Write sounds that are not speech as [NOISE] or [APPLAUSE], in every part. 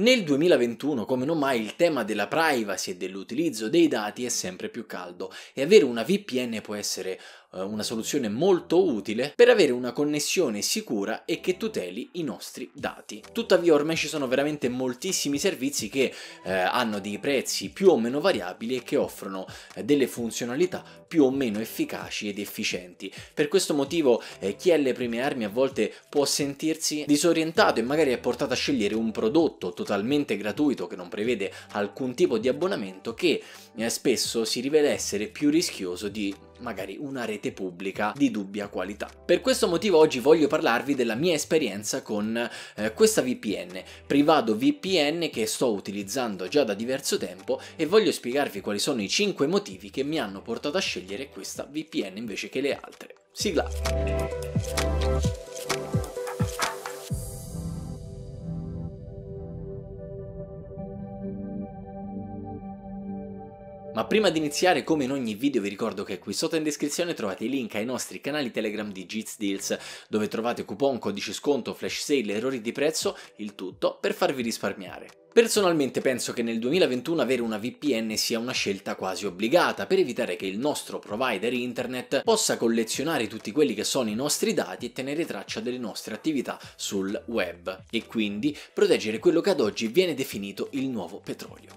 Nel 2021, come non mai, il tema della privacy e dell'utilizzo dei dati è sempre più caldo e avere una VPN può essere eh, una soluzione molto utile per avere una connessione sicura e che tuteli i nostri dati. Tuttavia ormai ci sono veramente moltissimi servizi che eh, hanno dei prezzi più o meno variabili e che offrono eh, delle funzionalità più o meno efficaci ed efficienti. Per questo motivo eh, chi è alle prime armi a volte può sentirsi disorientato e magari è portato a scegliere un prodotto totalmente gratuito che non prevede alcun tipo di abbonamento che eh, spesso si rivela essere più rischioso di magari una rete pubblica di dubbia qualità. Per questo motivo oggi voglio parlarvi della mia esperienza con eh, questa VPN, privado VPN che sto utilizzando già da diverso tempo e voglio spiegarvi quali sono i 5 motivi che mi hanno portato a scegliere questa VPN invece che le altre. Sigla! Ma prima di iniziare, come in ogni video, vi ricordo che qui sotto in descrizione trovate i link ai nostri canali Telegram di Jits Deals, dove trovate coupon, codice sconto, flash sale, errori di prezzo, il tutto per farvi risparmiare. Personalmente penso che nel 2021 avere una VPN sia una scelta quasi obbligata per evitare che il nostro provider internet possa collezionare tutti quelli che sono i nostri dati e tenere traccia delle nostre attività sul web e quindi proteggere quello che ad oggi viene definito il nuovo petrolio,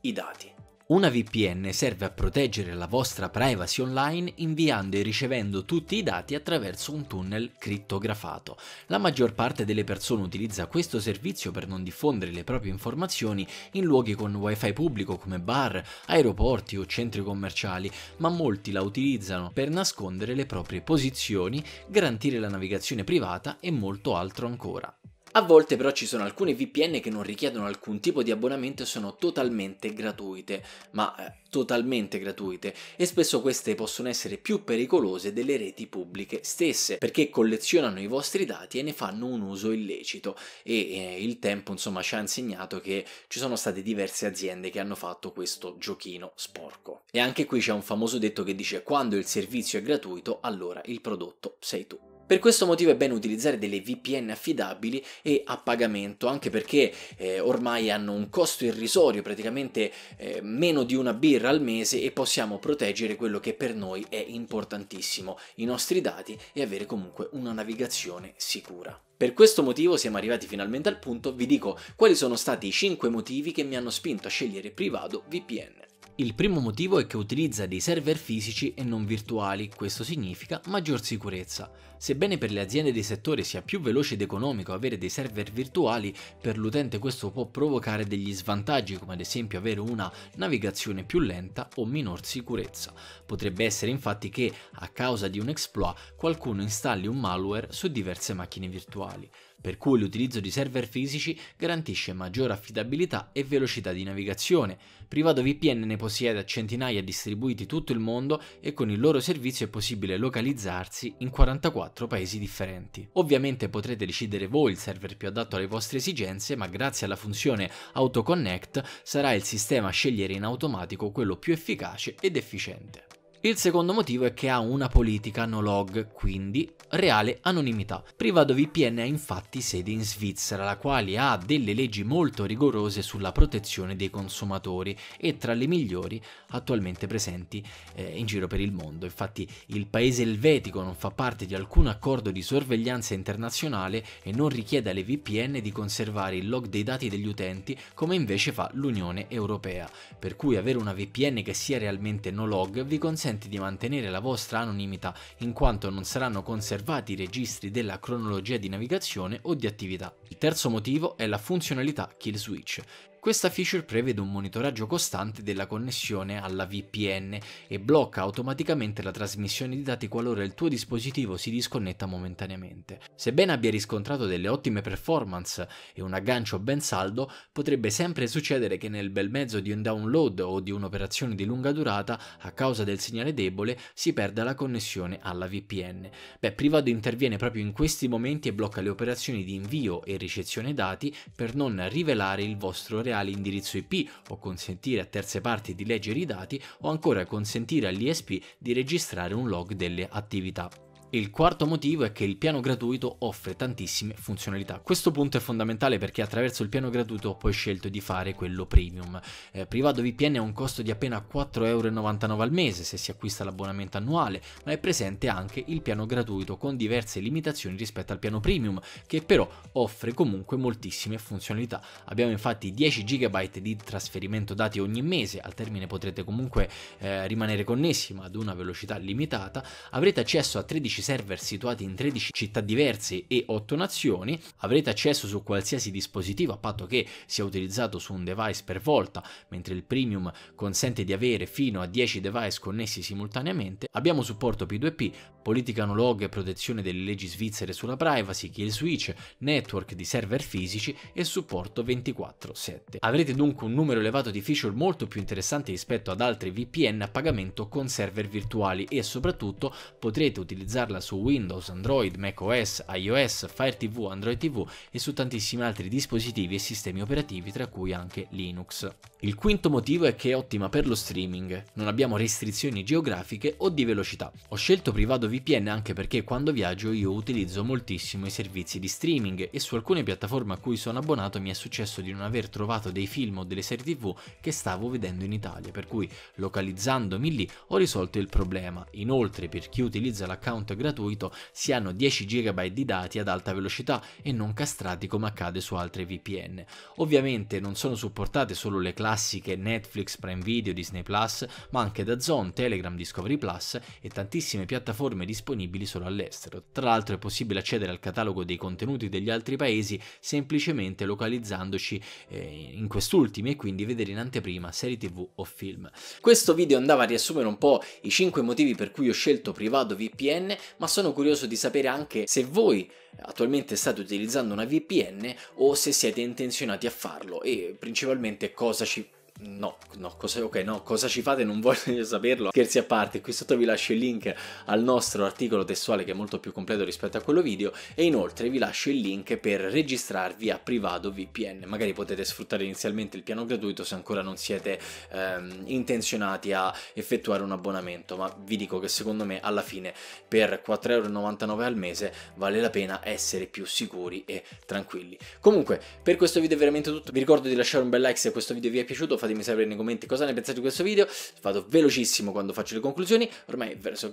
i dati. Una VPN serve a proteggere la vostra privacy online inviando e ricevendo tutti i dati attraverso un tunnel crittografato. La maggior parte delle persone utilizza questo servizio per non diffondere le proprie informazioni in luoghi con wifi pubblico come bar, aeroporti o centri commerciali, ma molti la utilizzano per nascondere le proprie posizioni, garantire la navigazione privata e molto altro ancora. A volte però ci sono alcune VPN che non richiedono alcun tipo di abbonamento e sono totalmente gratuite, ma eh, totalmente gratuite, e spesso queste possono essere più pericolose delle reti pubbliche stesse, perché collezionano i vostri dati e ne fanno un uso illecito e eh, il tempo insomma ci ha insegnato che ci sono state diverse aziende che hanno fatto questo giochino sporco. E anche qui c'è un famoso detto che dice quando il servizio è gratuito allora il prodotto sei tu. Per questo motivo è bene utilizzare delle VPN affidabili e a pagamento, anche perché eh, ormai hanno un costo irrisorio, praticamente eh, meno di una birra al mese e possiamo proteggere quello che per noi è importantissimo, i nostri dati e avere comunque una navigazione sicura. Per questo motivo siamo arrivati finalmente al punto, vi dico quali sono stati i 5 motivi che mi hanno spinto a scegliere privato VPN. Il primo motivo è che utilizza dei server fisici e non virtuali, questo significa maggior sicurezza. Sebbene per le aziende dei settori sia più veloce ed economico avere dei server virtuali, per l'utente questo può provocare degli svantaggi come ad esempio avere una navigazione più lenta o minor sicurezza. Potrebbe essere infatti che a causa di un exploit qualcuno installi un malware su diverse macchine virtuali per cui l'utilizzo di server fisici garantisce maggiore affidabilità e velocità di navigazione. Privato VPN ne possiede centinaia distribuiti tutto il mondo e con il loro servizio è possibile localizzarsi in 44 paesi differenti. Ovviamente potrete decidere voi il server più adatto alle vostre esigenze, ma grazie alla funzione AutoConnect sarà il sistema a scegliere in automatico quello più efficace ed efficiente. Il secondo motivo è che ha una politica no log, quindi reale anonimità. PrivadoVPN ha infatti sede in Svizzera, la quale ha delle leggi molto rigorose sulla protezione dei consumatori e tra le migliori attualmente presenti eh, in giro per il mondo. Infatti il paese elvetico non fa parte di alcun accordo di sorveglianza internazionale e non richiede alle VPN di conservare il log dei dati degli utenti come invece fa l'Unione Europea, per cui avere una VPN che sia realmente no log vi consente consente di mantenere la vostra anonimità in quanto non saranno conservati i registri della cronologia di navigazione o di attività. Il terzo motivo è la funzionalità Kill Switch. Questa feature prevede un monitoraggio costante della connessione alla VPN e blocca automaticamente la trasmissione di dati qualora il tuo dispositivo si disconnetta momentaneamente. Sebbene abbia riscontrato delle ottime performance e un aggancio ben saldo, potrebbe sempre succedere che nel bel mezzo di un download o di un'operazione di lunga durata, a causa del segnale debole, si perda la connessione alla VPN. Beh, Privado interviene proprio in questi momenti e blocca le operazioni di invio e ricezione dati per non rivelare il vostro reale accedere all'indirizzo IP o consentire a terze parti di leggere i dati o ancora consentire all'ISP di registrare un log delle attività. Il quarto motivo è che il piano gratuito offre tantissime funzionalità. Questo punto è fondamentale perché attraverso il piano gratuito ho poi scelto di fare quello premium. Eh, privato VPN ha un costo di appena 4,99€ al mese se si acquista l'abbonamento annuale, ma è presente anche il piano gratuito con diverse limitazioni rispetto al piano premium, che però offre comunque moltissime funzionalità. Abbiamo infatti 10 GB di trasferimento dati ogni mese, al termine potrete comunque eh, rimanere connessi ma ad una velocità limitata, avrete accesso a 13 15 server situati in 13 città diverse e 8 nazioni, avrete accesso su qualsiasi dispositivo a patto che sia utilizzato su un device per volta, mentre il premium consente di avere fino a 10 device connessi simultaneamente, abbiamo supporto P2P, politica no log e protezione delle leggi svizzere sulla privacy, kill switch, network di server fisici e supporto 24/7. Avrete dunque un numero elevato di feature molto più interessanti rispetto ad altri VPN a pagamento con server virtuali e soprattutto potrete utilizzarli installa su Windows, Android, macOS, iOS, Fire TV, Android TV e su tantissimi altri dispositivi e sistemi operativi tra cui anche Linux. Il quinto motivo è che è ottima per lo streaming, non abbiamo restrizioni geografiche o di velocità. Ho scelto privato VPN anche perché quando viaggio io utilizzo moltissimo i servizi di streaming e su alcune piattaforme a cui sono abbonato mi è successo di non aver trovato dei film o delle serie tv che stavo vedendo in Italia, per cui localizzandomi lì ho risolto il problema. Inoltre per chi utilizza l'account gratuito si hanno 10 GB di dati ad alta velocità e non castrati come accade su altre VPN. Ovviamente non sono supportate solo le classiche Netflix, Prime Video, Disney Plus, ma anche da Zone, Telegram, Discovery Plus e tantissime piattaforme disponibili solo all'estero. Tra l'altro è possibile accedere al catalogo dei contenuti degli altri paesi semplicemente localizzandoci eh, in quest'ultimo e quindi vedere in anteprima serie tv o film. Questo video andava a riassumere un po' i 5 motivi per cui ho scelto privato VPN, ma sono curioso di sapere anche se voi eh, attualmente state utilizzando una VPN o se siete intenzionati a farlo e principalmente cosa ci No, no, cosa, ok, no, cosa ci fate? Non voglio saperlo. Scherzi a parte, qui sotto vi lascio il link al nostro articolo testuale che è molto più completo rispetto a quello video e inoltre vi lascio il link per registrarvi a privato VPN. Magari potete sfruttare inizialmente il piano gratuito se ancora non siete ehm, intenzionati a effettuare un abbonamento, ma vi dico che secondo me alla fine per 4,99€ al mese vale la pena essere più sicuri e tranquilli. Comunque, per questo video è veramente tutto. Vi ricordo di lasciare un bel like se questo video vi è piaciuto, fate fatemi sapere nei commenti cosa ne pensate di questo video, vado velocissimo quando faccio le conclusioni, ormai verso...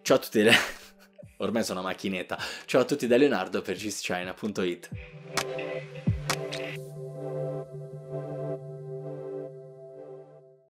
Ciao a tutti, [LAUGHS] ormai sono una macchinetta, ciao a tutti da Leonardo per cheesechina.it